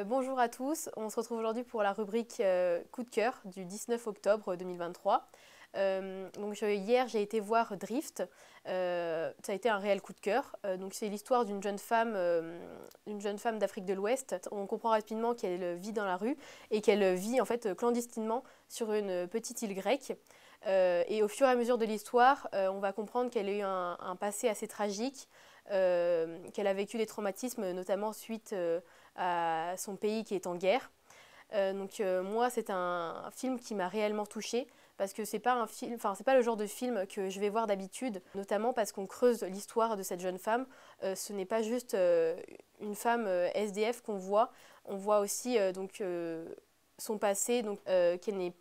Euh, bonjour à tous, on se retrouve aujourd'hui pour la rubrique euh, coup de cœur du 19 octobre 2023. Euh, donc hier j'ai été voir Drift, ça a été un réel coup de cœur. donc c'est l'histoire d'une jeune femme, jeune femme d'Afrique de l'Ouest. On comprend rapidement qu'elle vit dans la rue et qu'elle vit en fait clandestinement sur une petite île grecque. et au fur et à mesure de l'histoire, on va comprendre qu'elle a eu un, passé assez tragique, euh, qu'elle a vécu des traumatismes, notamment suite euh, à son pays qui est en guerre. Euh, donc moi, c'est un, film qui m'a réellement touchée parce que c'est pas un film, enfin c'est pas le genre de film que je vais voir d'habitude, notamment parce qu'on creuse l'histoire de cette jeune femme. ce n'est pas juste une femme SDF qu'on voit, on voit aussi donc son passé, donc qu'elle n'est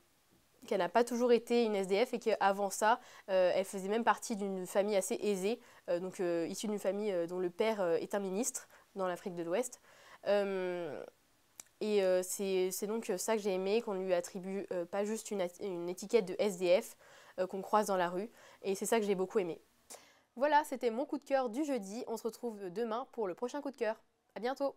qu'elle n'a pas toujours été une SDF et qu'avant ça, euh, elle faisait même partie d'une famille assez aisée, euh, donc euh, issue d'une famille dont le père est un ministre dans l'Afrique de l'Ouest. et c'est donc ça que j'ai aimé, qu'on lui attribue pas juste une, une, étiquette de SDF qu'on croise dans la rue. Et c'est ça que j'ai beaucoup aimé. Voilà, c'était mon coup de cœur du jeudi. On se retrouve demain pour le prochain coup de cœur. À bientôt